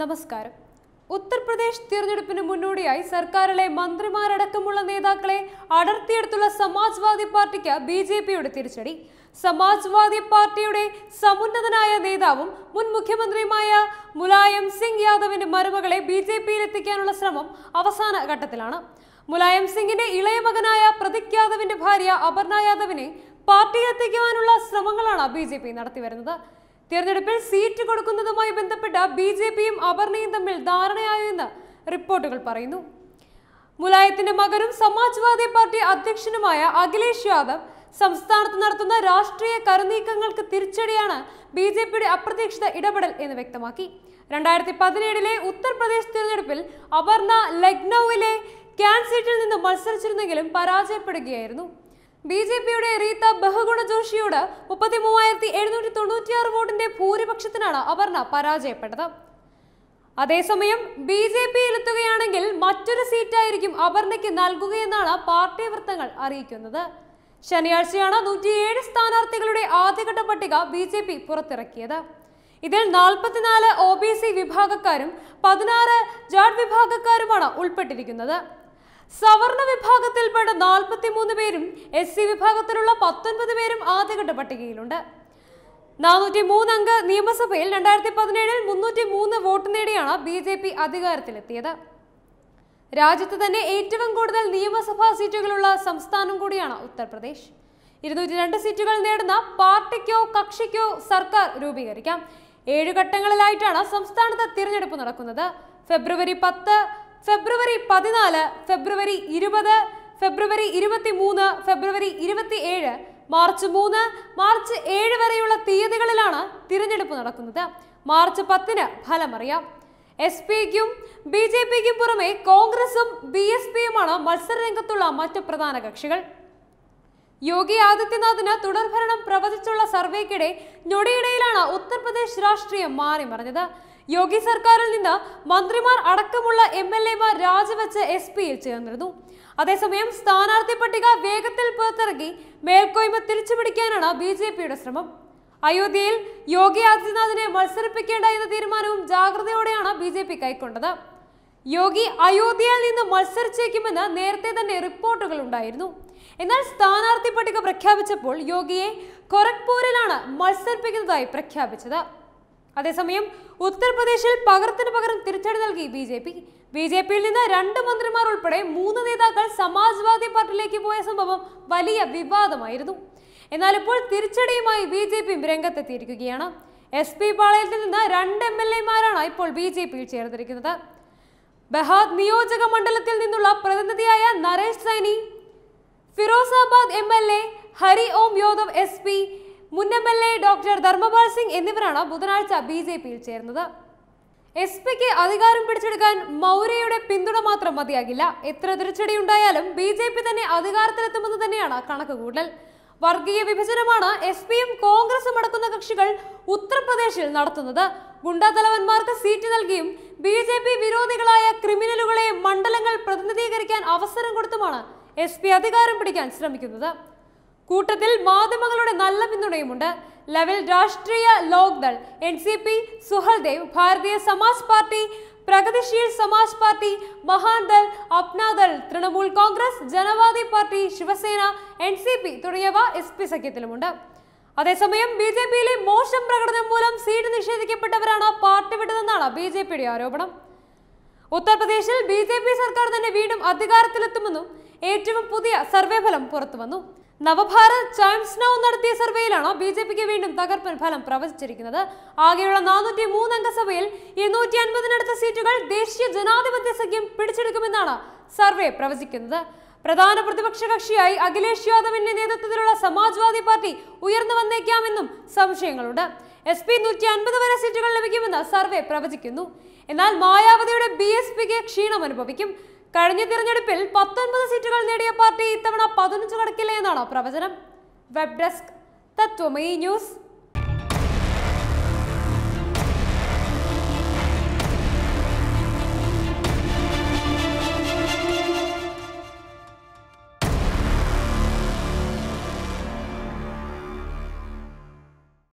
നമസ്കാരം ഉത്തർപ്രദേശ് തിരഞ്ഞെടുപ്പിന് മുന്നോടിയായി സർക്കാരിലെ മന്ത്രിമാരടക്കമുള്ള നേതാക്കളെ അടർത്തിയെടുത്തുള്ള സമാജ്വാദി പാർട്ടിക്ക് ബി ജെ പിയുടെ തിരിച്ചടി സമാജ്വാദി പാർട്ടിയുടെ സമുന്നതനായ നേതാവും മുൻ മുഖ്യമന്ത്രിയുമായ മുലായം സിംഗ് യാദവിന്റെ മരുമകളെ ബി ജെ പിയിലെത്തിക്കാനുള്ള ശ്രമം അവസാന ഘട്ടത്തിലാണ് മുലായം സിംഗിന്റെ ഇളയ മകനായ പ്രതീക് യാദവിന്റെ ഭാര്യ അപർണ യാദവിനെ പാർട്ടിയിലെത്തിക്കുവാനുള്ള ശ്രമങ്ങളാണ് ബി ജെ പി നടത്തിവരുന്നത് തിരഞ്ഞെടുപ്പിൽ സീറ്റ് കൊടുക്കുന്നതുമായി ബന്ധപ്പെട്ട് ബി ജെ പിയും അപർണയും തമ്മിൽ ധാരണയായോ എന്ന് റിപ്പോർട്ടുകൾ പറയുന്നു മുലായത്തിന്റെ മകനും സമാജ്വാദി പാർട്ടി അധ്യക്ഷനുമായ അഖിലേഷ് യാദവ് സംസ്ഥാനത്ത് നടത്തുന്ന രാഷ്ട്രീയ കരുനീക്കങ്ങൾക്ക് തിരിച്ചടിയാണ് ബി ജെ പിയുടെ അപ്രതീക്ഷിത ഇടപെടൽ എന്ന് വ്യക്തമാക്കി രണ്ടായിരത്തി പതിനേഴിലെ ഉത്തർപ്രദേശ് തിരഞ്ഞെടുപ്പിൽ അപർണ ലക്നൌവിലെ ക്യാൻ സീറ്റിൽ നിന്ന് മത്സരിച്ചിരുന്നെങ്കിലും പരാജയപ്പെടുകയായിരുന്നു ബി ജെ പിയുടെ റീത്ത ബഹുഗുണ ജോഷിയോട് മുപ്പത്തി മൂവായിരത്തി എഴുന്നൂറ്റി തൊണ്ണൂറ്റിയാറ് വോട്ടിന്റെ ഭൂരിപക്ഷത്തിനാണ് അപർണ പരാജയപ്പെട്ടത് അതേസമയം ബി ജെ പിയിലെത്തുകയാണെങ്കിൽ മറ്റൊരു സീറ്റായിരിക്കും അപർണയ്ക്ക് നൽകുകയെന്നാണ് പാർട്ടി വൃത്തങ്ങൾ അറിയിക്കുന്നത് ശനിയാഴ്ചയാണ് നൂറ്റിയേഴ് സ്ഥാനാർത്ഥികളുടെ ആദ്യഘട്ട പട്ടിക ബി ജെ പി പുറത്തിറക്കിയത് ഇതിൽ നാൽപ്പത്തിനാല് ഒ ബി സി വിഭാഗക്കാരും പതിനാറ് ജാഡ് വിഭാഗക്കാരുമാണ് ഉൾപ്പെട്ടിരിക്കുന്നത് സവർണ വിഭാഗത്തിൽപ്പെട്ട നാൽപ്പത്തിമൂന്ന് പേരും എസ് സി വിഭാഗത്തിലുള്ള പത്തൊൻപത് പേരും ആദ്യഘട്ട പട്ടികയിലുണ്ട് നാനൂറ്റി മൂന്നംഗ നിയമസഭയിൽ രണ്ടായിരത്തി പതിനേഴിൽ മുന്നൂറ്റി മൂന്ന് വോട്ട് നേടിയാണ് ബി ജെ പി അധികാരത്തിലെത്തിയത് രാജ്യത്ത് തന്നെ ഏറ്റവും കൂടുതൽ നിയമസഭാ സീറ്റുകളുള്ള സംസ്ഥാനം കൂടിയാണ് ഉത്തർപ്രദേശ് ഇരുന്നൂറ്റി രണ്ട് സീറ്റുകൾ നേടുന്ന പാർട്ടിക്കോ കക്ഷിക്കോ സർക്കാർ രൂപീകരിക്കാം ഏഴ് ഘട്ടങ്ങളിലായിട്ടാണ് സംസ്ഥാനത്ത് തിരഞ്ഞെടുപ്പ് നടക്കുന്നത് ഫെബ്രുവരി പത്ത് ഫെബ്രുവരി പതിനാല് ഫെബ്രുവരി ഇരുപത് ഫെബ്രുവരി ഇരുപത്തി മൂന്ന് ഫെബ്രുവരി ഇരുപത്തി ഏഴ് മാർച്ച് മൂന്ന് മാർച്ച് ഏഴ് വരെയുള്ള തീയതികളിലാണ് തിരഞ്ഞെടുപ്പ് നടക്കുന്നത് മാർച്ച് പത്തിന് ഫലമറിയാം എസ് പിക്കും ബി ജെ പിക്കും പുറമെ കോൺഗ്രസും ബി എസ് പിയുമാണ് മത്സരരംഗത്തുള്ള മറ്റ് പ്രധാന കക്ഷികൾ യോഗി ആദിത്യനാഥിന് തുടർഭരണം പ്രവചിച്ചുള്ള സർവേക്കിടെ ഞൊടിയിടയിലാണ് ഉത്തർപ്രദേശ് രാഷ്ട്രീയം മാറിമറിഞ്ഞത് യോഗി സർക്കാരിൽ നിന്ന് മന്ത്രിമാർ അടക്കമുള്ള എം എൽ എമാർ രാജിവെച്ച് എസ് പിയിൽ ചേർന്നിരുന്നു അതേസമയം സ്ഥാനാർത്ഥി പട്ടിക വേഗത്തിൽ പുറത്തിറക്കി മേൽക്കോയ്മ തിരിച്ചുപിടിക്കാനാണ് ബി ജെ പിയുടെ ശ്രമം അയോധ്യയിൽ യോഗി ആദിത്യനാഥിനെ മത്സരിപ്പിക്കേണ്ട എന്ന തീരുമാനവും ജാഗ്രതയോടെയാണ് ബി ജെ പി കൈക്കൊണ്ടത് യോഗി അയോധ്യയിൽ നിന്ന് മത്സരിച്ചേക്കുമെന്ന് നേരത്തെ തന്നെ റിപ്പോർട്ടുകൾ ഉണ്ടായിരുന്നു എന്നാൽ സ്ഥാനാർത്ഥി പട്ടിക പ്രഖ്യാപിച്ചപ്പോൾ യോഗിയെ ഖൊരഗ്പൂരിലാണ് മത്സരിപ്പിക്കുന്നതായി പ്രഖ്യാപിച്ചത് അതേസമയം ഉത്തർപ്രദേശിൽ പകർത്തിന് പകരം തിരിച്ചടി നൽകി B J P B J പിയിൽ നിന്ന് രണ്ട് മന്ത്രിമാർ ഉൾപ്പെടെ മൂന്ന് നേതാക്കൾ സമാജ്വാദി പാർട്ടിയിലേക്ക് പോയ സംഭവം വലിയ വിവാദമായിരുന്നു എന്നാൽ ഇപ്പോൾ തിരിച്ചടിയുമായി ബി ജെ പിയും രംഗത്തെത്തിയിരിക്കുകയാണ് എസ് പി പാളയത്തിൽ നിന്ന് രണ്ട് എം എൽ എമാരാണ് ഇപ്പോൾ ബി ജെ പിയിൽ ചേർന്നിരിക്കുന്നത് ബഹാദ് നിയോജക മണ്ഡലത്തിൽ നിന്നുള്ള പ്രതിനിധിയായ Naresh Saini Firozabad M L A Hari Om Yadav S P മുൻ M L A doctor Dharmapal Singh എന്നിവരാണ് ബുധനാഴ്ച ബി ജെ പിയിൽ ചേർന്നത് എസ് പിക്ക് അധികാരം പിടിച്ചെടുക്കാൻ മൗര്യയുടെ പിന്തുണ മാത്രം മതിയാകില്ല എത്ര ഉണ്ടായാലും ബി ജെ പി തന്നെ അധികാരത്തിലെത്തുമെന്ന് തന്നെയാണ് കണക്കുകൂട്ടൽ വർഗീയ വിഭജനമാണ് എസ് പിയും കോൺഗ്രസും അടക്കുന്ന കക്ഷികൾ ഉത്തർപ്രദേശിൽ നടത്തുന്നത് ഗുണ്ടാതലവന്മാർക്ക് സീറ്റ് നൽകിയും ബി ജെ പി വിരോധികളായ ക്രിമിനലുകളെ മണ്ഡലങ്ങൾ പ്രതിനിധീകരിക്കാൻ അവസരം കൊടുത്തുമാണ് എസ് പി അധികാരം പിടിക്കാൻ ശ്രമിക്കുന്നത് കൂട്ടത്തിൽ മാധ്യമങ്ങളുടെ നല്ല പിന്തുണയുമുണ്ട് ലെവൽ Rashtriya Lok Dal N C P Suheldev Bharatiya Samaj Party Pragatisheel Samaj Party Mahan Dal Apna Dal Trinamool Congress Janvadi Party Shiv Sena N C P തുടങ്ങിയവ എസ് പി സഖ്യത്തിലുമുണ്ട് അതേസമയം ബി ജെ പിയിലെ മോശം പ്രകടനം മൂലം സീറ്റ് നിഷേധിക്കപ്പെട്ടവരാണ് പാർട്ടി വിട്ടതെന്നാണ് ബി ജെ പിയുടെ ആരോപണം ഉത്തർപ്രദേശിൽ ബി ജെ പി സർക്കാർ തന്നെ വീണ്ടും അധികാരത്തിലെത്തുമെന്നും ഏറ്റവും പുതിയ സർവേ ഫലം പുറത്തു വന്നു നവഭാരത് ടൈംസ് നൗ നടത്തിയ സർവേയിലാണോ ബി ജെ പിക്ക് വീണ്ടും തകർപ്പൻ ഫലം പ്രവചിച്ചിരിക്കുന്നത് ആകെയുള്ള നാനൂറ്റി മൂന്നംഗ സഭയിൽ എണ്ണൂറ്റി അൻപതിനടുത്ത സീറ്റുകൾ ദേശീയ ജനാധിപത്യ സഖ്യം പിടിച്ചെടുക്കുമെന്നാണ് സർവേ പ്രവചിക്കുന്നത് പ്രധാന പ്രതിപക്ഷ കക്ഷിയായി അഖിലേഷ് യാദവിന്റെ നേതൃത്വത്തിലുള്ള സമാജ്വാദി പാർട്ടി ഉയർന്നു വന്നേക്കാമെന്നും സംശയങ്ങളുണ്ട് എസ് പി നൂറ്റി അൻപത് വരെ സീറ്റുകൾ ലഭിക്കുമെന്ന് സർവേ പ്രവചിക്കുന്നു എന്നാൽ മായാവതിയുടെ ബി എസ് പിക്ക് ക്ഷീണം അനുഭവിക്കും കഴിഞ്ഞ തിരഞ്ഞെടുപ്പിൽ പത്തൊൻപത് സീറ്റുകൾ നേടിയ പാർട്ടി ഇത്തവണ പതിനഞ്ച് കടക്കില്ല എന്നാണ് പ്രവചനം വെബ് ഡെസ്ക് തത്വമയി ന്യൂസ്